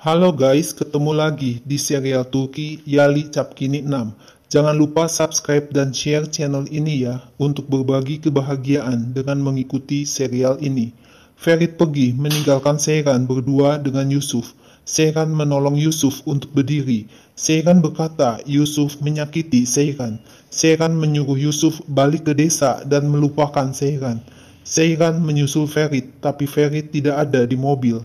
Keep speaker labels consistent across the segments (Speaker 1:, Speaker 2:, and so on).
Speaker 1: Halo guys, ketemu lagi di serial Turki Yali Capkini 6. Jangan lupa subscribe dan share channel ini ya untuk berbagi kebahagiaan dengan mengikuti serial ini. Ferit pergi meninggalkan Seiran berdua dengan Yusuf. Seiran menolong Yusuf untuk berdiri. Seiran berkata Yusuf menyakiti Seiran. Seiran menyuruh Yusuf balik ke desa dan melupakan Seiran. Seiran menyusul Ferit, tapi Ferit tidak ada di mobil.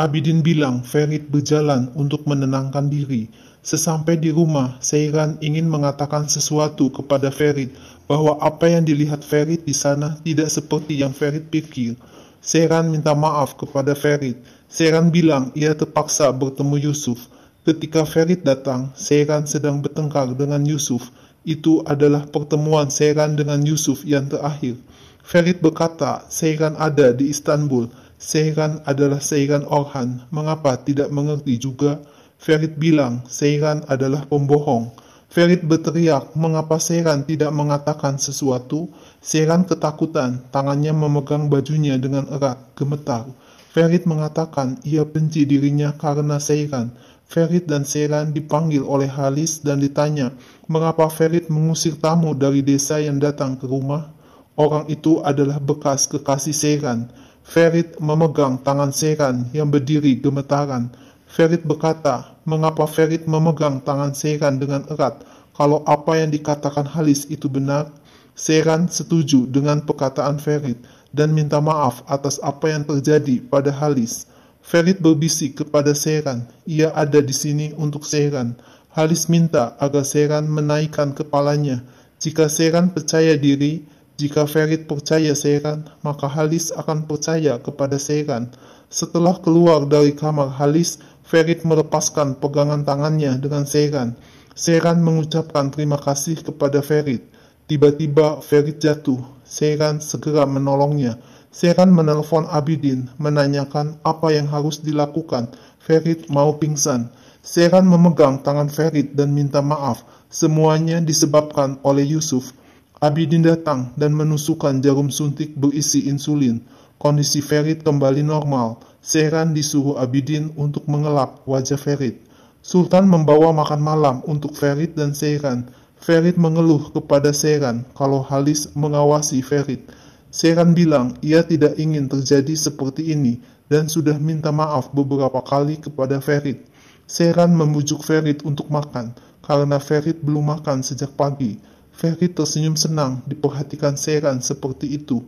Speaker 1: Abidin bilang Ferit berjalan untuk menenangkan diri. Sesampai di rumah, Seiran ingin mengatakan sesuatu kepada Ferit bahwa apa yang dilihat Ferit di sana tidak seperti yang Ferit pikir. Seiran minta maaf kepada Ferit. Seiran bilang ia terpaksa bertemu Yusuf. Ketika Ferit datang, Seiran sedang bertengkar dengan Yusuf. Itu adalah pertemuan Seiran dengan Yusuf yang terakhir. Ferit berkata, Seiran ada di Istanbul Seiran adalah Seiran Orhan. Mengapa tidak mengerti juga? Ferit bilang, Seiran adalah pembohong. Ferit berteriak, mengapa Seiran tidak mengatakan sesuatu? Seiran ketakutan, tangannya memegang bajunya dengan erat, gemetar. Ferit mengatakan ia benci dirinya karena Seiran. Ferit dan Seiran dipanggil oleh Halis dan ditanya, mengapa Ferit mengusir tamu dari desa yang datang ke rumah? Orang itu adalah bekas kekasih Seiran. Ferit memegang tangan Seran yang berdiri gemetaran. Ferit berkata, mengapa Ferit memegang tangan Seran dengan erat kalau apa yang dikatakan Halis itu benar? Seran setuju dengan perkataan Ferit dan minta maaf atas apa yang terjadi pada Halis. Ferit berbisik kepada Seran, ia ada di sini untuk Seran. Halis minta agar Seran menaikkan kepalanya. Jika Seran percaya diri, jika Ferit percaya Seiran, maka Halis akan percaya kepada Seiran. Setelah keluar dari kamar Halis, Ferit melepaskan pegangan tangannya dengan Seiran. Seiran mengucapkan terima kasih kepada Ferit. Tiba-tiba Ferit jatuh. Seiran segera menolongnya. Seiran menelpon Abidin, menanyakan apa yang harus dilakukan. Ferit mau pingsan. Seiran memegang tangan Ferit dan minta maaf. Semuanya disebabkan oleh Yusuf. Abidin datang dan menusukkan jarum suntik berisi insulin. Kondisi Ferit kembali normal. Seran disuruh Abidin untuk mengelap wajah Ferit. Sultan membawa makan malam untuk Ferit dan Seran. Ferit mengeluh kepada Seran kalau Halis mengawasi Ferit. Seran bilang ia tidak ingin terjadi seperti ini dan sudah minta maaf beberapa kali kepada Ferit. Seran membujuk Ferit untuk makan karena Ferit belum makan sejak pagi. Ferry tersenyum senang diperhatikan Seran seperti itu.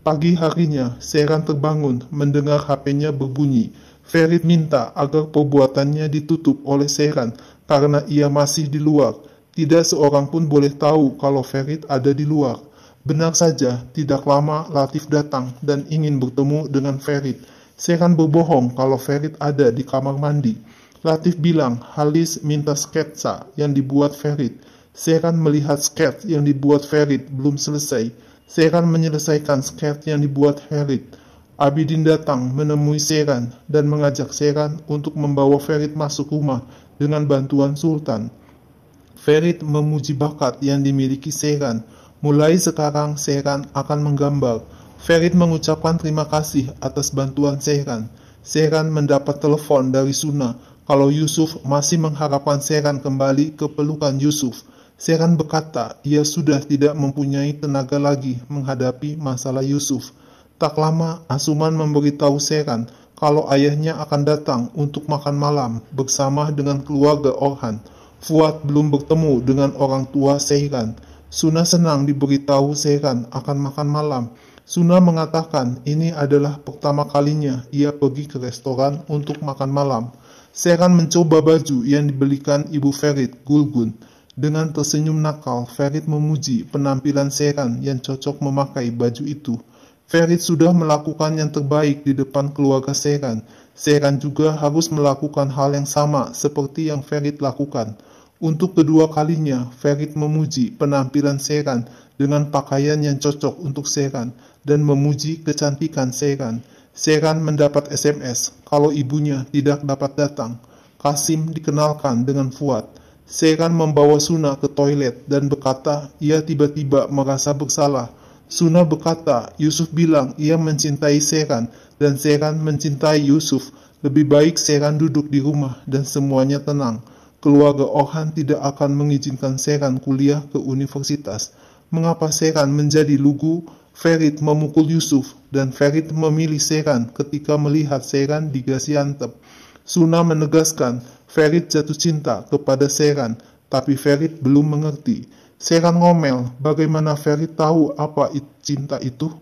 Speaker 1: Pagi harinya, Seran terbangun mendengar HP-nya berbunyi. Ferry minta agar perbuatannya ditutup oleh Seran karena ia masih di luar. Tidak seorang pun boleh tahu kalau Ferit ada di luar. Benar saja, tidak lama Latif datang dan ingin bertemu dengan Ferit. Seran berbohong kalau Ferit ada di kamar mandi. Latif bilang Halis minta sketsa yang dibuat Ferit. Saya akan melihat sketch yang dibuat Ferit belum selesai. Saya akan menyelesaikan sketch yang dibuat Ferit. Abidin datang menemui Seran dan mengajak Seran untuk membawa Ferit masuk rumah dengan bantuan Sultan. Ferit memuji bakat yang dimiliki Seran. Mulai sekarang Seran akan menggambar. Ferit mengucapkan terima kasih atas bantuan Seran. Seran mendapat telepon dari Suna kalau Yusuf masih mengharapkan Seran kembali ke pelukan Yusuf. Seran berkata, ia sudah tidak mempunyai tenaga lagi menghadapi masalah Yusuf. Tak lama, Asuman memberitahu Seran kalau ayahnya akan datang untuk makan malam bersama dengan keluarga Orhan. Fuad belum bertemu dengan orang tua Seran. Suna senang diberitahu Seran akan makan malam. Suna mengatakan ini adalah pertama kalinya ia pergi ke restoran untuk makan malam. Seran mencoba baju yang dibelikan ibu Ferit, Gulgun. Dengan tersenyum nakal, Ferit memuji penampilan Seran yang cocok memakai baju itu. Ferit sudah melakukan yang terbaik di depan keluarga Seran. Seran juga harus melakukan hal yang sama seperti yang Ferit lakukan. Untuk kedua kalinya, Ferit memuji penampilan Seran dengan pakaian yang cocok untuk Seran dan memuji kecantikan Seran. Seran mendapat SMS kalau ibunya tidak dapat datang. Kasim dikenalkan dengan Fuad. Seran membawa Suna ke toilet dan berkata ia tiba-tiba merasa bersalah. Suna berkata Yusuf bilang ia mencintai Seran dan Seran mencintai Yusuf. Lebih baik Seran duduk di rumah dan semuanya tenang. Keluarga Orhan tidak akan mengizinkan Seran kuliah ke universitas. Mengapa Seran menjadi lugu? Ferit memukul Yusuf dan Ferit memilih Seran ketika melihat Seran di Gaziantep. Suna menegaskan Ferit jatuh cinta kepada Seran, tapi Ferit belum mengerti. Seran ngomel, bagaimana Ferit tahu apa it, cinta itu?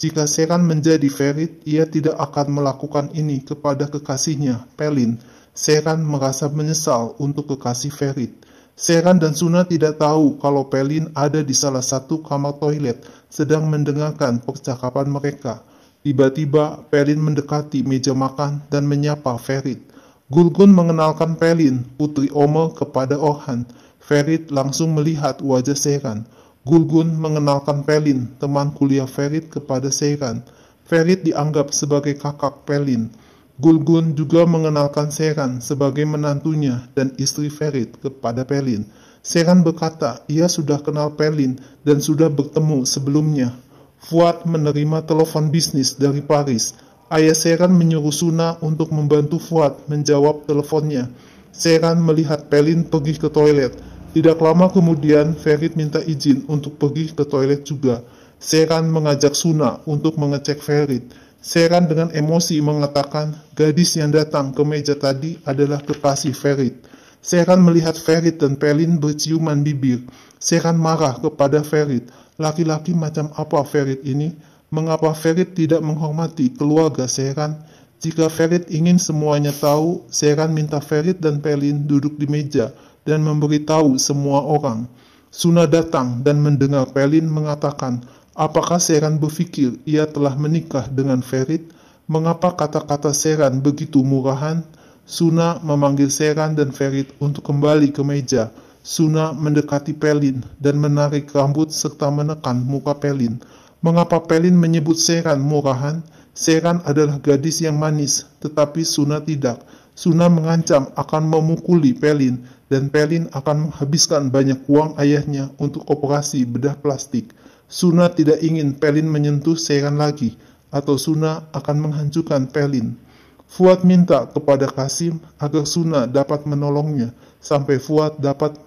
Speaker 1: Jika Seran menjadi Ferit, ia tidak akan melakukan ini kepada kekasihnya, Pelin. Seran merasa menyesal untuk kekasih Ferit. Seran dan Suna tidak tahu kalau Pelin ada di salah satu kamar toilet sedang mendengarkan percakapan mereka. Tiba-tiba Pelin mendekati meja makan dan menyapa Ferit. Gulgun mengenalkan Pelin, putri Omo, kepada Ohan. Ferit langsung melihat wajah Seran. Gulgun mengenalkan Pelin, teman kuliah Ferit, kepada Seran. Ferit dianggap sebagai kakak Pelin. Gulgun juga mengenalkan Seran sebagai menantunya dan istri Ferit kepada Pelin. Seran berkata ia sudah kenal Pelin dan sudah bertemu sebelumnya. Fuad menerima telepon bisnis dari Paris Ayah Seran menyuruh Suna untuk membantu Fuad menjawab teleponnya. Seran melihat Pelin pergi ke toilet. Tidak lama kemudian, Ferit minta izin untuk pergi ke toilet juga. Seran mengajak Suna untuk mengecek Ferit. Seran dengan emosi mengatakan, gadis yang datang ke meja tadi adalah kekasih Ferit. Seran melihat Ferit dan Pelin berciuman bibir. Seran marah kepada Ferit. Laki-laki macam apa Ferit ini? Mengapa Ferit tidak menghormati keluarga Seran? Jika Ferit ingin semuanya tahu, Seran minta Ferit dan Pelin duduk di meja dan memberitahu semua orang. Suna datang dan mendengar Pelin mengatakan, apakah Seran berpikir ia telah menikah dengan Ferit? Mengapa kata-kata Seran begitu murahan? Suna memanggil Seran dan Ferit untuk kembali ke meja. Suna mendekati Pelin dan menarik rambut serta menekan muka Pelin. Mengapa Pelin menyebut Seran murahan? Seran adalah gadis yang manis, tetapi Suna tidak. Suna mengancam akan memukuli Pelin, dan Pelin akan menghabiskan banyak uang ayahnya untuk operasi bedah plastik. Suna tidak ingin Pelin menyentuh Seran lagi, atau Suna akan menghancurkan Pelin. Fuad minta kepada Kasim agar Suna dapat menolongnya, sampai Fuad dapat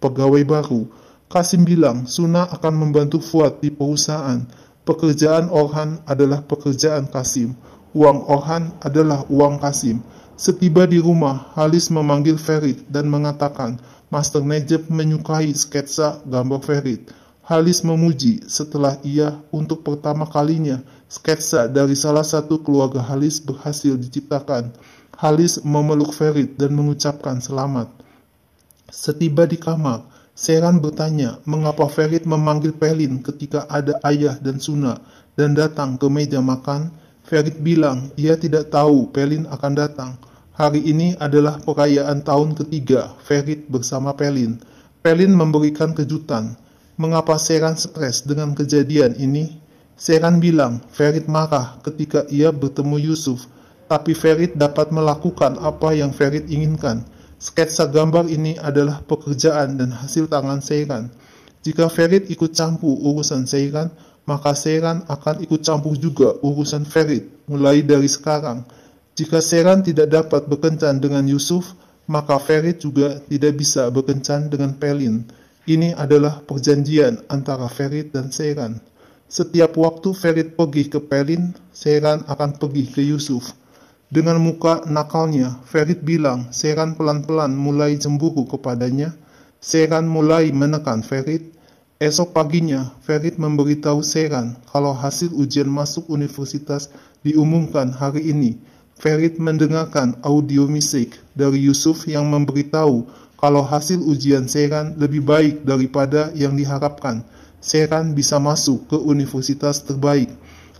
Speaker 1: pegawai baru. Kasim bilang Suna akan membantu Fuad di perusahaan. Pekerjaan Orhan adalah pekerjaan Kasim. Uang Orhan adalah uang Kasim. Setiba di rumah, Halis memanggil Ferit dan mengatakan Master Najib menyukai sketsa gambar Ferit. Halis memuji setelah ia untuk pertama kalinya sketsa dari salah satu keluarga Halis berhasil diciptakan. Halis memeluk Ferit dan mengucapkan selamat. Setiba di kamar, Seran bertanya mengapa Ferit memanggil Pelin ketika ada Ayah dan Suna dan datang ke meja makan. Ferit bilang ia tidak tahu Pelin akan datang. Hari ini adalah perayaan tahun ketiga Ferit bersama Pelin. Pelin memberikan kejutan. Mengapa Seran stres dengan kejadian ini? Seran bilang Ferit marah ketika ia bertemu Yusuf, tapi Ferit dapat melakukan apa yang Ferit inginkan. Sketsa gambar ini adalah pekerjaan dan hasil tangan Seiran. Jika Ferit ikut campur urusan Seiran, maka Seiran akan ikut campur juga urusan Ferit mulai dari sekarang. Jika Seiran tidak dapat berkencan dengan Yusuf, maka Ferit juga tidak bisa berkencan dengan Pelin. Ini adalah perjanjian antara Ferit dan Seiran. Setiap waktu Ferit pergi ke Pelin, Seiran akan pergi ke Yusuf. Dengan muka nakalnya, Ferit bilang Seran pelan-pelan mulai cemburu kepadanya. Seran mulai menekan Ferit. Esok paginya, Ferit memberitahu Seran kalau hasil ujian masuk universitas diumumkan hari ini. Ferit mendengarkan audio misik dari Yusuf yang memberitahu kalau hasil ujian Seran lebih baik daripada yang diharapkan. Seran bisa masuk ke universitas terbaik.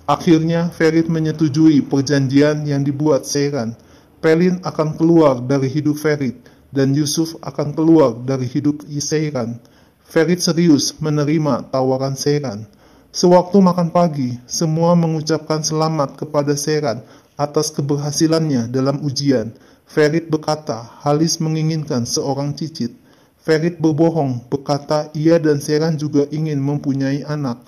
Speaker 1: Akhirnya, Ferit menyetujui perjanjian yang dibuat Seiran. Pelin akan keluar dari hidup Ferit, dan Yusuf akan keluar dari hidup Seiran. Ferit serius menerima tawaran Seiran. Sewaktu makan pagi, semua mengucapkan selamat kepada Seiran atas keberhasilannya dalam ujian. Ferit berkata, Halis menginginkan seorang cicit. Ferit berbohong, berkata ia dan Seran juga ingin mempunyai anak.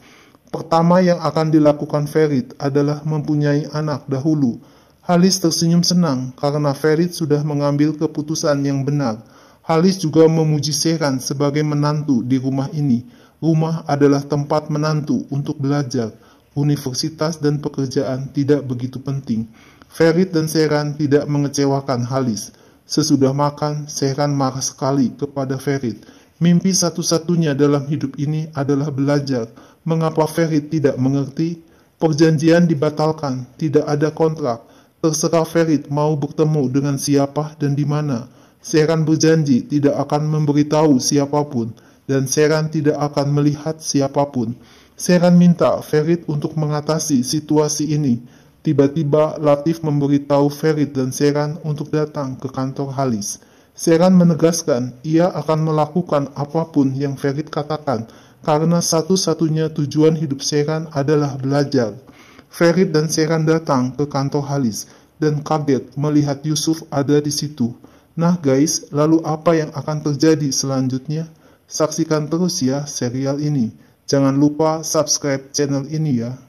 Speaker 1: Pertama yang akan dilakukan Ferit adalah mempunyai anak dahulu. Halis tersenyum senang karena Ferit sudah mengambil keputusan yang benar. Halis juga memuji Seran sebagai menantu di rumah ini. Rumah adalah tempat menantu untuk belajar. Universitas dan pekerjaan tidak begitu penting. Ferit dan Seran tidak mengecewakan Halis. Sesudah makan, Seran marah sekali kepada Ferit. Mimpi satu-satunya dalam hidup ini adalah belajar mengapa Ferry tidak mengerti, perjanjian dibatalkan, tidak ada kontrak, terserah Ferit mau bertemu dengan siapa dan di mana. Seran berjanji tidak akan memberitahu siapapun, dan Seran tidak akan melihat siapapun. Seran minta Ferit untuk mengatasi situasi ini. Tiba-tiba Latif memberitahu Ferit dan Seran untuk datang ke kantor Halis. Seran menegaskan ia akan melakukan apapun yang Ferit katakan, karena satu-satunya tujuan hidup Seran adalah belajar. Ferit dan Seran datang ke kantor Halis dan kaget melihat Yusuf ada di situ. Nah guys, lalu apa yang akan terjadi selanjutnya? Saksikan terus ya serial ini. Jangan lupa subscribe channel ini ya.